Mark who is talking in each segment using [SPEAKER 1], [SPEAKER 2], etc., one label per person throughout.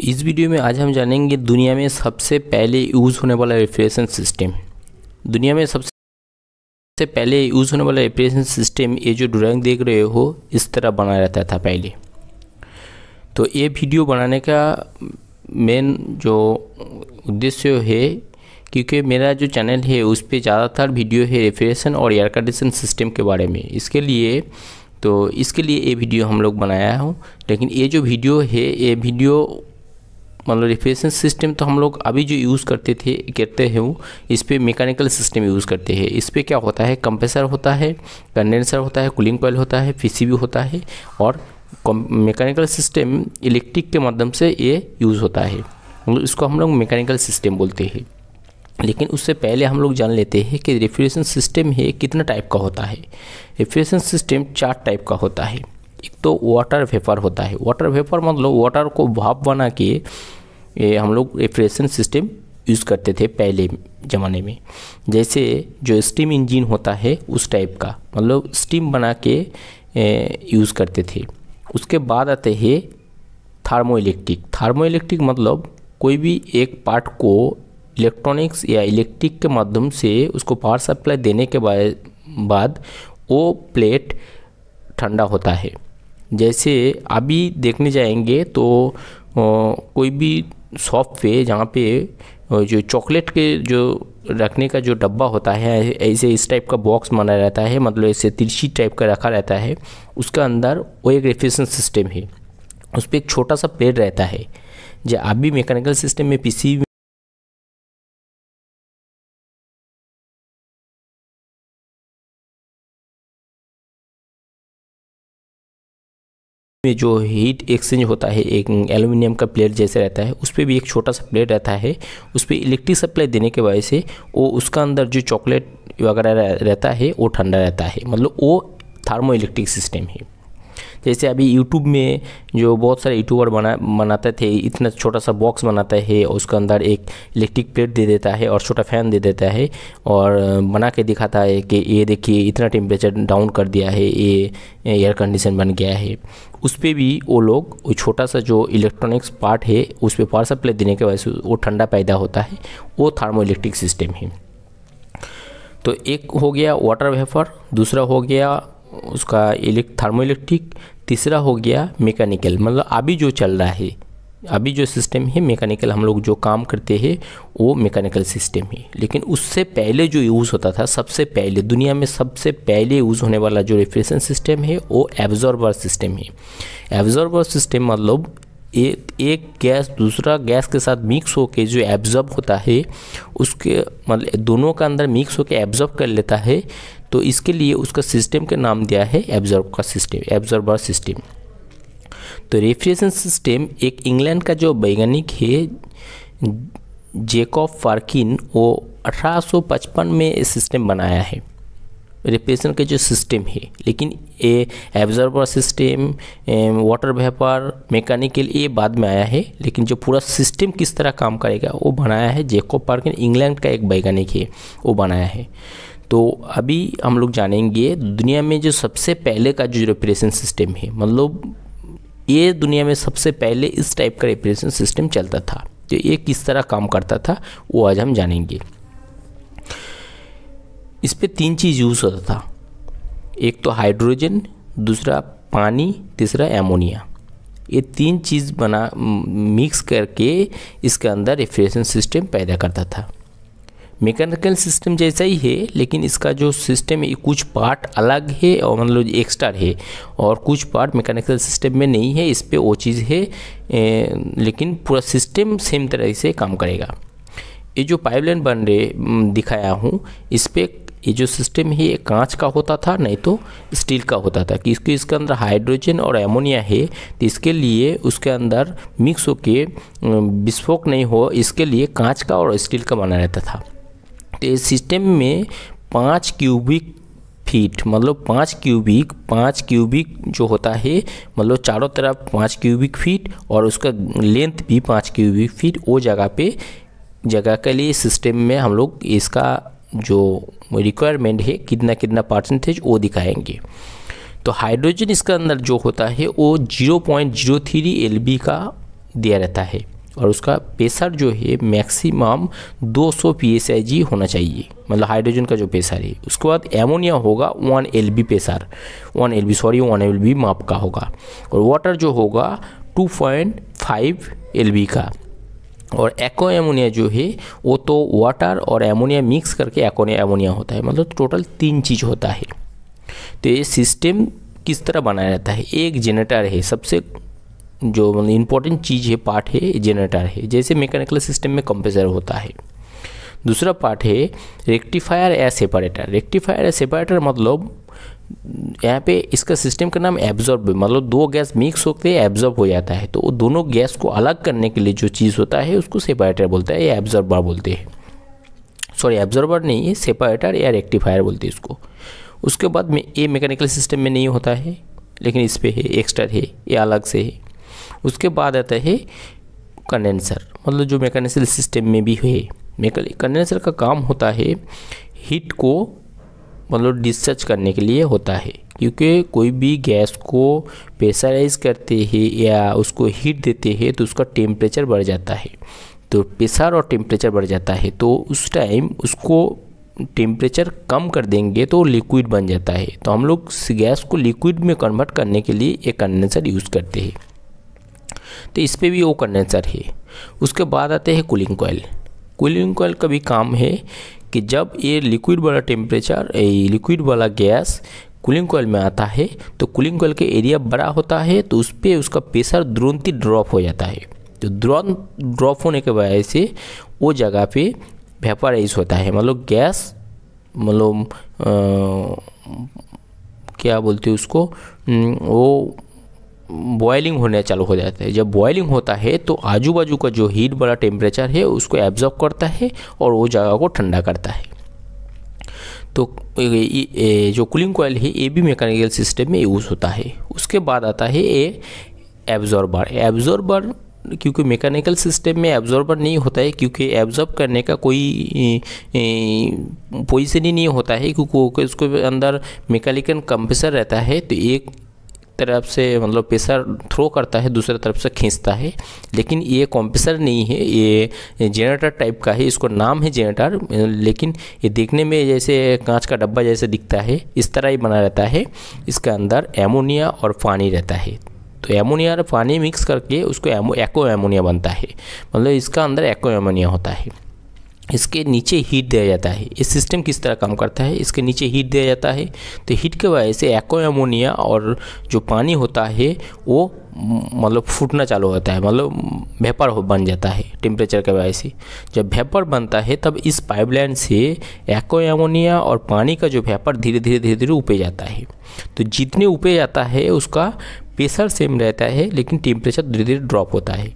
[SPEAKER 1] इस वीडियो में आज हम जानेंगे दुनिया में सबसे पहले यूज़ होने वाला रेफ्रिजरेशन सिस्टम दुनिया में सबसे पहले यूज़ होने वाला रेफ्रिजरेशन सिस्टम ये जो ड्राइंग देख रहे हो इस तरह बना रहता था पहले तो ये वीडियो बनाने का मेन जो उद्देश्य है क्योंकि मेरा जो चैनल है उस पर ज़्यादातर वीडियो है रेफ्रिजरेशन और एयर कंडीशन सिस्टम के बारे में इसके लिए तो इसके लिए ये वीडियो हम लोग बनाया हूँ लेकिन ये जो वीडियो है ये वीडियो मतलब रेफ्रिजरेशन सिस्टम तो हम लोग अभी जो यूज़ करते थे करते हैं वो इस पर मेकानिकल सिस्टम यूज़ करते हैं इस पर क्या होता है कंप्रेसर होता है कंडेंसर होता है कूलिंग कॉयल होता है भी होता है और मेकानिकल सिस्टम इलेक्ट्रिक के माध्यम से ये यूज़ होता है मतलब इसको हम लोग मेकानिकल सिस्टम बोलते हैं लेकिन उससे पहले हम लोग जान लेते हैं कि रेफ्रिजरेशन सिस्टम है कितना टाइप का होता है रेफ्रिजरेशन सिस्टम चार टाइप का होता है एक तो वाटर वेपर होता है वाटर वेपर मतलब वाटर को भाप बना के ये हम लोग रेफ्रिजरेशन सिस्टम यूज़ करते थे पहले ज़माने में जैसे जो स्टीम इंजन होता है उस टाइप का मतलब स्टीम बना के यूज़ करते थे उसके बाद आते हैं थार्मो इलेक्ट्रिक थार्मो इलेक्ट्रिक मतलब कोई भी एक पार्ट को इलेक्ट्रॉनिक्स या इलेक्ट्रिक के माध्यम से उसको पावर सप्लाई देने के बाद वो प्लेट ठंडा होता है जैसे अभी देखने जाएंगे तो कोई भी शॉप पे जहाँ पे जो चॉकलेट के जो रखने का जो डब्बा होता है ऐसे इस टाइप का बॉक्स बना रहता है मतलब ऐसे तिरछी टाइप का रखा रहता है उसका अंदर वो एक रेफ्रिजरेशन सिस्टम है उस पर एक छोटा सा पेड़ रहता है जो आप भी मैकेनिकल सिस्टम में पीसी में जो हीट एक्सचेंज होता है एक एल्युमिनियम का प्लेट जैसे रहता है उस पर भी एक छोटा सा प्लेट रहता है उस पर इलेक्ट्रिक सप्लाई देने के वजह से वो उसका अंदर जो चॉकलेट वगैरह रहता है वो ठंडा रहता है मतलब वो थर्मो इलेक्ट्रिक सिस्टम है जैसे अभी यूट्यूब में जो बहुत सारे यूट्यूबर बना बनाते थे इतना छोटा सा बॉक्स बनाता है और उसके अंदर एक इलेक्ट्रिक प्लेट दे देता है और छोटा फैन दे देता है और बना के दिखाता है कि ये देखिए इतना टेम्परेचर डाउन कर दिया है ये एयर कंडीशन बन गया है उस पर भी वो लोग वो छोटा सा जो इलेक्ट्रॉनिक्स पार्ट है उस पर पार्सल प्लेट देने के वजह से वो ठंडा पैदा होता है वो थार्मो इलेक्ट्रिक सिस्टम है तो एक हो गया वाटर वेफर दूसरा हो गया उसका इलेक्ट थार्मो इलेक्ट्रिक तीसरा हो गया मेकानिकल मतलब अभी जो चल रहा है अभी जो सिस्टम है मेकानिकल हम लोग जो काम करते हैं वो मेकानिकल सिस्टम है लेकिन उससे पहले जो यूज़ होता था सबसे पहले दुनिया में सबसे पहले यूज़ होने वाला जो रेफ्रिजरेशन सिस्टम है वो एब्जॉर्बर सिस्टम है एब्जॉर्बर सिस्टम मतलब एक एक गैस दूसरा गैस के साथ मिक्स होकर जो एब्जॉर्ब होता है उसके मतलब दोनों का अंदर मिक्स होकर एब्जॉर्ब कर लेता है तो इसके लिए उसका सिस्टम का नाम दिया है एब्जॉर्ब का सिस्टम एब्जॉर्बर सिस्टम तो रेफ्रिजरेशन सिस्टम एक इंग्लैंड का जो वैज्ञानिक है जेकॉब फार्किन वो 1855 में सिस्टम बनाया है रेफ्रिजरेशन का जो सिस्टम है लेकिन ये absorber system water vapour mechanical ये बाद में आया है लेकिन जो पूरा सिस्टम किस तरह काम करेगा वो बनाया है जेकॉब पार्किन इंग्लैंड का एक वैज्ञानिक है वो बनाया है तो अभी हम लोग जानेंगे दुनिया में जो सबसे पहले का जो रेपरेशन सिस्टम है मतलब ये दुनिया में सबसे पहले इस टाइप का रेपरेशन सिस्टम चलता था तो ये किस तरह काम करता था वो आज हम जानेंगे इस पर तीन चीज़ यूज़ होता था एक तो हाइड्रोजन दूसरा पानी तीसरा एमोनिया ये तीन चीज़ बना मिक्स करके इसके अंदर रेफ्रिजरेशन सिस्टम पैदा करता था मैकेनिकल सिस्टम जैसा ही है लेकिन इसका जो सिस्टम है कुछ पार्ट अलग है और मतलब एक्स्ट्रा है और कुछ पार्ट मैकेनिकल सिस्टम में नहीं है इस पर वो चीज़ है ए, लेकिन पूरा सिस्टम सेम तरह से काम करेगा ये जो पाइपलाइन बन रहे दिखाया हूँ इस पर ये जो सिस्टम है ये कांच का होता था नहीं तो स्टील का होता था क्योंकि इसके अंदर हाइड्रोजन और एमोनिया है तो इसके लिए उसके अंदर मिक्स होके विस्फोट नहीं हो इसके लिए कांच का और स्टील का बना रहता था तो इस सिस्टम में पाँच क्यूबिक फीट मतलब पाँच क्यूबिक पाँच क्यूबिक जो होता है मतलब चारों तरफ पाँच क्यूबिक फीट और उसका लेंथ भी पाँच क्यूबिक फीट वो जगह पे जगह के लिए सिस्टम में हम लोग इसका जो रिक्वायरमेंट है कितना कितना परसेंटेज वो दिखाएंगे तो हाइड्रोजन इसका अंदर जो होता है वो zero point zero three L का दिया रहता है और उसका प्रेशर जो है मैक्सिमम 200 पी होना चाहिए मतलब हाइड्रोजन का जो प्रेशर है उसके बाद एमोनिया होगा one L B pressure one L B sorry one L B माप का होगा और वाटर जो होगा 2.5 पॉइंट का और एको एमोनिया जो है वो तो वाटर और एमोनिया मिक्स करके एको एमोनिया होता है मतलब टोटल तीन चीज़ होता है तो ये सिस्टम किस तरह बनाया जाता है एक जनरेटर है सबसे जो इम्पोर्टेंट मतलब चीज़ है पार्ट है जनरेटर है जैसे मैकेनिकल सिस्टम में कंप्रेसर होता है दूसरा पार्ट है रेक्टिफायर या सेपरेटर रेक्टिफायर या सेपरेटर मतलब यहाँ पे इसका सिस्टम का नाम एब्जॉर्ब मतलब दो गैस मिक्स होकर एब्जॉर्ब हो जाता है तो वो दोनों गैस को अलग करने के लिए जो चीज़ होता है उसको सेपरेटर बोलता है या एब्जॉर्बर बोलते हैं सॉरी एब्जॉर्बर नहीं है सेपरेटर या रेक्टिफायर बोलते हैं इसको उसके बाद में ये मैकेनिकल सिस्टम में नहीं होता है लेकिन इस पर है एक्स्ट्रा है ये अलग से है उसके बाद आता है कंडेंसर मतलब जो मैकेनिकल सिस्टम में भी है कंडेंसर का काम होता है हीट को मतलब डिस्चार्ज करने के लिए होता है क्योंकि कोई भी गैस को प्रेशराइज करते हैं या उसको हीट देते हैं तो उसका टेम्परेचर बढ़ जाता है तो प्रेशर और टेम्परेचर बढ़ जाता है तो उस टाइम उसको टेम्परेचर कम कर देंगे तो लिक्विड बन जाता है तो हम लोग गैस को लिक्विड में कन्वर्ट करने के लिए एक कंडेंसर यूज़ करते हैं तो इस पर भी वो कंडेंसर है उसके बाद आते हैं कूलिंग कोयल कूलिंग कोयल का भी काम है कि जब ये लिक्विड वाला टेम्परेचर लिक्विड वाला गैस कूलिंग कोयल में आता है तो कूलिंग कोयल का एरिया बड़ा होता है तो उस पर उसका प्रेशर तुरंत ही ड्रॉप हो जाता है तो तुरंत ड्रॉप होने के वजह से वो जगह पे वेपराइज होता है मतलब गैस मतलब क्या बोलते हैं उसको वो बॉयलिंग होने चालू हो जाता है जब बॉयलिंग होता है तो आजू बाजू का जो हीट वाला टेम्परेचर है उसको एब्जॉर्ब करता है और वो जगह को ठंडा करता है तो जो कूलिंग कोयल है ये भी मैकेनिकल सिस्टम में यूज़ होता है उसके बाद आता है ए एब्जॉर्बर एब्जॉर्बर क्योंकि मैकेनिकल सिस्टम में एब्जॉर्बर नहीं होता है क्योंकि एब्जॉर्ब करने का कोई पोजिशन ही नहीं होता है क्योंकि उसके अंदर मैकेनिकल कंप्रेसर रहता है तो एक तरफ से मतलब प्रेशर थ्रो करता है दूसरे तरफ से खींचता है लेकिन ये कॉम्प्रेसर नहीं है ये जनरेटर टाइप का है इसको नाम है जनरेटर लेकिन ये देखने में जैसे कांच का डब्बा जैसे दिखता है इस तरह ही बना रहता है इसके अंदर एमोनिया और पानी रहता है तो एमोनिया और पानी मिक्स करके उसको एमो एको एमोनिया बनता है मतलब इसका अंदर एको एमोनिया होता है इसके नीचे हीट दिया जाता है ये सिस्टम किस तरह काम करता है इसके नीचे हीट दिया जाता है तो हीट के वजह से एक्वा अमोनिया और जो पानी होता है वो मतलब फूटना चालू होता है मतलब वेपर बन जाता है टेम्परेचर के वजह से जब वेपर बनता है तब इस पाइपलाइन से एक्वा अमोनिया और पानी का जो वेपर धीरे धीरे धीरे धीरे ऊपर जाता है तो जितने ऊपर जाता है उसका प्रेशर सेम रहता है लेकिन टेम्परेचर धीरे धीरे ड्रॉप होता है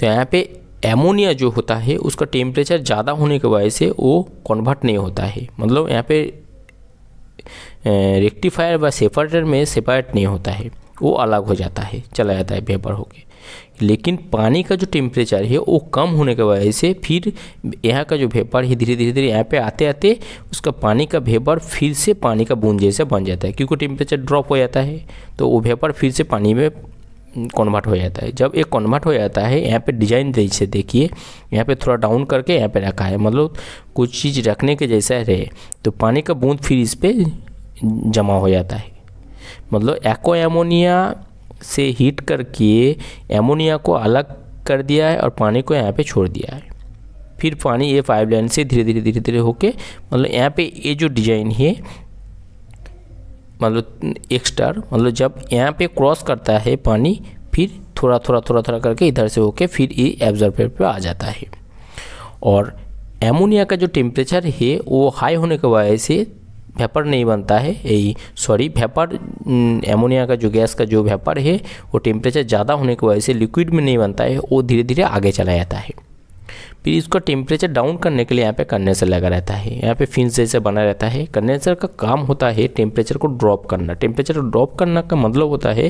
[SPEAKER 1] तो यहाँ पे एमोनिया जो होता है उसका टेम्परेचर ज़्यादा होने की वजह से वो कन्वर्ट नहीं होता है मतलब यहाँ पे रेक्टिफायर व सेपरेटर में सेपरेट नहीं होता है वो अलग हो जाता है चला जाता है वेपर होके लेकिन पानी का जो टेम्परेचर है वो कम होने की वजह से फिर यहाँ का जो वेपर है धीरे धीरे धीरे यहाँ पे आते आते उसका पानी का वेपर फिर से पानी का बूंद जैसा बन जाता है क्योंकि टेम्परेचर ड्रॉप हो जाता है तो वो वेपर फिर से पानी में कन्वर्ट हो जाता है जब ये कन्वर्ट हो जाता है यहाँ पे डिजाइन जैसे देखिए यहाँ पे थोड़ा डाउन करके यहाँ पे रखा है मतलब कुछ चीज़ रखने के जैसा रहे तो पानी का बूंद फिर इस पर जमा हो जाता है मतलब एक्ो एमोनिया से हीट करके एमोनिया को अलग कर दिया है और पानी को यहाँ पे छोड़ दिया है फिर पानी ये पाइपलाइन से धीरे धीरे धीरे धीरे होके मतलब यहाँ पे ये जो डिजाइन है मतलब एक स्टार मतलब जब यहाँ पे क्रॉस करता है पानी फिर थोड़ा थोड़ा थोड़ा थोड़ा करके इधर से होके फिर ये एब्जॉर्बर पे आ जाता है और एमोनिया का जो टेम्परेचर है वो हाई होने की वजह से वेपर नहीं बनता है यही सॉरी वेपर एमोनिया का जो गैस का जो वेपर है वो टेम्परेचर ज़्यादा होने की वजह से लिक्विड में नहीं बनता है वो धीरे धीरे आगे चला जाता है फिर इसका टेम्परेचर डाउन करने के लिए यहाँ पे कंडेंसर लगा रहता है यहाँ पे फिन जैसे बना रहता है कंडेंसर का काम होता है टेम्परेचर को ड्रॉप करना टेम्परेचर ड्रॉप करना का मतलब होता है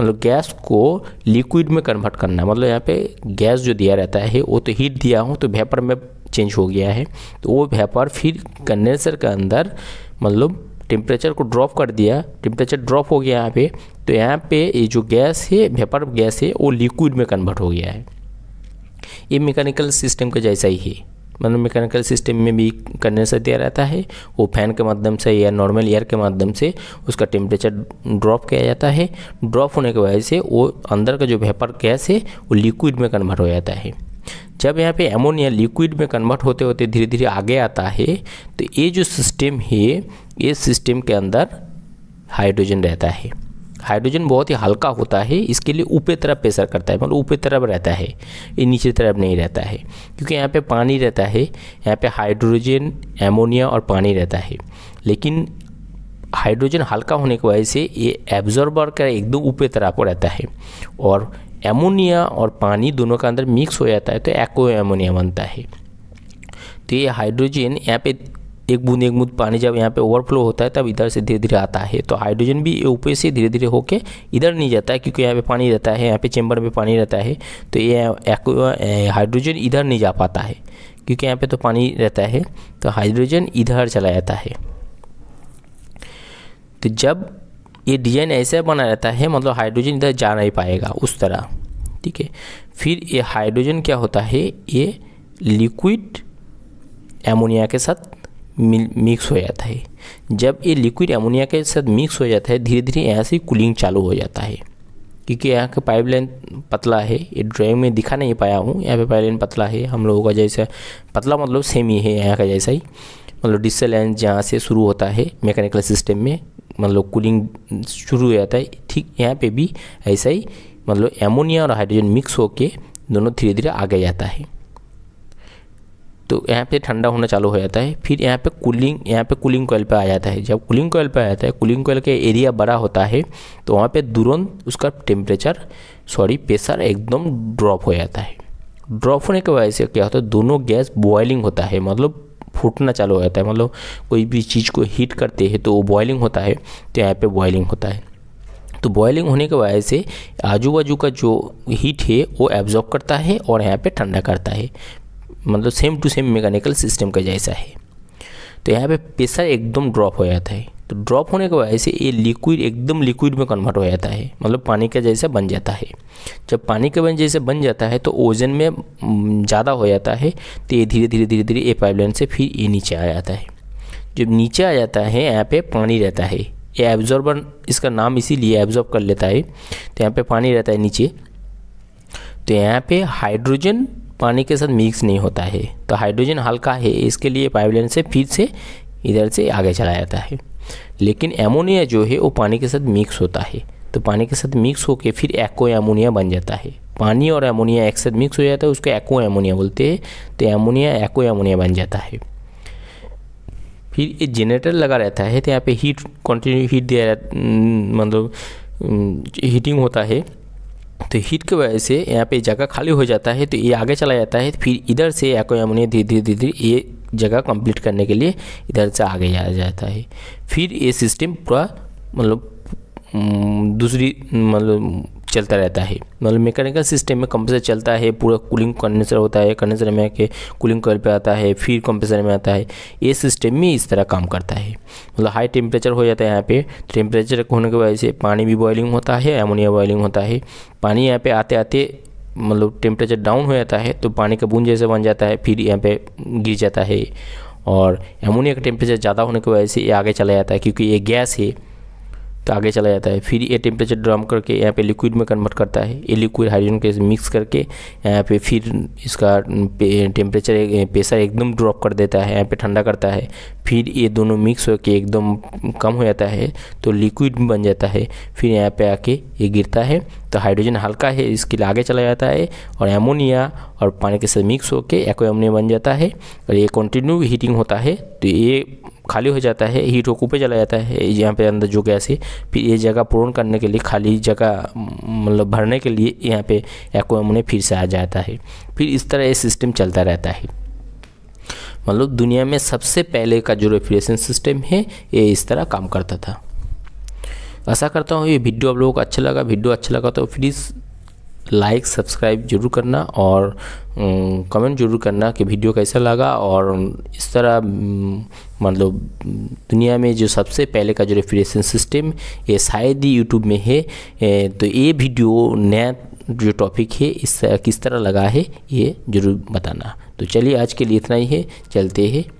[SPEAKER 1] मतलब गैस को लिक्विड में कन्वर्ट करना मतलब यहाँ पे गैस जो दिया रहता है वो तो हीट दिया हो तो वेपर में चेंज हो गया है तो वो वेपर फिर कंडेंसर के अंदर मतलब टेम्परेचर को ड्रॉप कर दिया टेम्परेचर ड्रॉप हो गया यहाँ पे तो यहाँ पे ये जो गैस है वेपर गैस है वो लिक्विड में कन्वर्ट हो गया है ये मैकेनिकल सिस्टम का जैसा ही है मतलब मैकेनिकल सिस्टम में भी कंडेंसर दिया रहता है वो फैन के माध्यम से या नॉर्मल एयर के माध्यम से उसका टेम्परेचर ड्रॉप किया जाता है ड्रॉप होने की वजह से वो अंदर का जो वेपर गैस है वो लिक्विड में कन्वर्ट हो जाता है जब यहाँ पे एमोनिया लिक्विड में कन्वर्ट होते होते धीरे धीरे आगे आता है तो ये जो सिस्टम है ये सिस्टम के अंदर हाइड्रोजन रहता है हाइड्रोजन बहुत ही हल्का होता है इसके लिए ऊपर तरफ प्रेशर करता है मतलब ऊपर तरफ रहता है ये नीचे तरफ नहीं रहता है क्योंकि यहाँ पे पानी रहता है यहाँ पे हाइड्रोजन एमोनिया और पानी रहता है लेकिन हाइड्रोजन हल्का होने की वजह से ये एब्जॉर्बर का एकदम ऊपर तरफ रहता है और एमोनिया और पानी दोनों का अंदर मिक्स हो जाता है तो एक्ो एमोनिया बनता है तो ये हाइड्रोजन यहाँ पे एक बूंद एक बूंद पानी जब यहाँ पे ओवरफ्लो होता है तब इधर से धीरे धीरे आता है तो हाइड्रोजन भी ऊपर से धीरे धीरे होके इधर नहीं जाता है क्योंकि यहाँ पे पानी रहता है यहाँ पे चेंबर में पानी रहता है तो ये हाइड्रोजन इधर नहीं जा पाता है क्योंकि यहाँ पे तो पानी रहता है तो हाइड्रोजन इधर चला जाता है तो जब ये डिजाइन ऐसा बना रहता है मतलब हाइड्रोजन इधर जा नहीं पाएगा उस तरह ठीक है फिर ये हाइड्रोजन क्या होता है ये लिक्विड एमोनिया के साथ मिक्स हो जाता है जब ये लिक्विड अमोनिया के साथ मिक्स हो जाता है धीरे धीरे यहाँ से कूलिंग चालू हो जाता है क्योंकि यहाँ का पाइपलाइन पतला है ये ड्राइंग में दिखा नहीं पाया हूँ यहाँ पे पाइपलाइन पतला है हम लोगों का जैसा पतला मतलब सेम ही है यहाँ का जैसा ही मतलब डिस्टल लाइन जहाँ से शुरू होता है मैकेनिकल सिस्टम में मतलब कूलिंग शुरू हो जाता है ठीक यहाँ पे भी ऐसा ही मतलब एमोनिया और हाइड्रोजन मिक्स होकर दोनों धीरे धीरे आगे जाता है तो यहाँ पे ठंडा होना चालू हो जाता है फिर यहाँ पे कूलिंग यहाँ पे कूलिंग कोयल पे आ जाता है जब कूलिंग कोयल पे आ जाता है कूलिंग कोयल का एरिया बड़ा होता है तो वहाँ पे तुरंत उसका टेम्परेचर सॉरी प्रेशर एकदम ड्रॉप हो जाता है ड्रॉप होने की वजह से क्या होता है दोनों गैस बॉयलिंग होता है मतलब फूटना चालू हो जाता है मतलब कोई भी चीज़ को हीट करते हैं तो वो बॉयलिंग होता है तो यहाँ पर बॉयलिंग होता है तो बॉयलिंग होने की वजह से आजू बाजू का जो हीट है वो एब्जॉर्ब करता है और यहाँ पे ठंडा करता है मतलब same to same mechanical system का जैसा है तो यहाँ पे प्रेशर एकदम ड्रॉप हो जाता है तो ड्रॉप होने के वजह से ये लिक्विड एकदम लिक्विड में कन्वर्ट हो जाता है मतलब पानी का जैसा बन जाता है जब पानी के बन जैसे बन जाता है तो ओजन में हम्म, ज़्यादा हो जाता है तो ये धीरे धीरे धीरे धीरे ये पाइपलाइन से फिर ये नीचे आ जाता है जब नीचे आ जाता है यहाँ पे पानी रहता है ये एब्जॉर्बर इसका नाम इसीलिए एब्जॉर्ब कर लेता है तो यहाँ पे पानी रहता है नीचे तो यहाँ पे हाइड्रोजन पानी के साथ मिक्स नहीं होता है तो हाइड्रोजन हल्का है इसके लिए पाइपलाइन से फिर से इधर से आगे चला जाता है लेकिन एमोनिया जो है वो पानी के साथ मिक्स होता है तो पानी के साथ मिक्स होकर फिर एक्ो एमोनिया बन जाता है पानी और एमोनिया एक साथ मिक्स हो जाता है उसको एक्ो एमोनिया बोलते हैं तो एमोनिया एक्ो एमोनिया बन जाता है फिर ये जनरेटर लगा रहता है तो यहाँ पे हीट कंटिन्यू हीट दिया मतलब हीटिंग होता है तो हीट की वजह से यहाँ पे जगह खाली हो जाता है तो ये आगे चला जाता है तो फिर इधर से एक धीरे धीरे धीरे धीरे ये जगह कंप्लीट करने के लिए इधर से आगे आ जाता है फिर ये सिस्टम पूरा मतलब हम्म, दूसरी मतलब चलता रहता है मतलब मैकेनिकल सिस्टम में कंप्रेसर चलता है पूरा कूलिंग कंडेंसर होता है कंडेंसर में आके कूलिंग कॉल पे आता है फिर कंप्रेसर में आता है ये सिस्टम में इस तरह काम करता है मतलब हाई टेम्परेचर हो जाता है यहाँ पे टेम्परेचर होने की वजह से पानी भी बॉयलिंग होता है एमोनिया बॉयलिंग होता है पानी यहाँ पे आते आते मतलब टेम्परेचर डाउन हो जाता है तो पानी का बूंद जैसे बन जाता है फिर यहाँ पे गिर जाता है और एमोनिया का टेम्परेचर ज़्यादा होने की वजह से ये आगे चला जाता है क्योंकि ये गैस है तो आगे चला जाता है फिर ये टेम्परेचर ड्रम करके यहाँ पे लिक्विड में कन्वर्ट करता है ये लिक्विड हाइड्रोजन के मिक्स करके यहाँ पे फिर इसका टेम्परेचर प्रेशर एकदम ड्रॉप कर देता है यहाँ पे ठंडा करता है फिर ये दोनों मिक्स होकर एकदम कम हो जाता है तो लिक्विड बन जाता है फिर यहाँ पे आके ये गिरता है तो हाइड्रोजन हल्का है इसके लिए आगे चला जाता है और एमोनिया और पानी के साथ मिक्स होकर एक्वाम बन जाता है और ये कंटिन्यू हीटिंग होता है तो ये खाली हो जाता है हीट होकर ऊपर चला जाता है यहाँ पे अंदर जो गैस है फिर ये जगह पूर्ण करने के लिए खाली जगह मतलब भरने के लिए यहाँ पे एक्वेम फिर से आ जाता है फिर इस तरह ये सिस्टम चलता रहता है मतलब दुनिया में सबसे पहले का जो रेफ्रिजरेशन सिस्टम है ये इस तरह काम करता था आशा करता हूँ ये वीडियो आप लोगों को अच्छा लगा वीडियो अच्छा लगा तो प्लीज़ लाइक सब्सक्राइब जरूर करना और कमेंट जरूर करना कि वीडियो कैसा लगा और इस तरह मतलब दुनिया में जो सबसे पहले का जो रेफ्रिजरेशन सिस्टम ये शायद ही यूट्यूब में है तो ये वीडियो नया जो टॉपिक है इस किस तरह लगा है ये ज़रूर बताना तो चलिए आज के लिए इतना ही है चलते हैं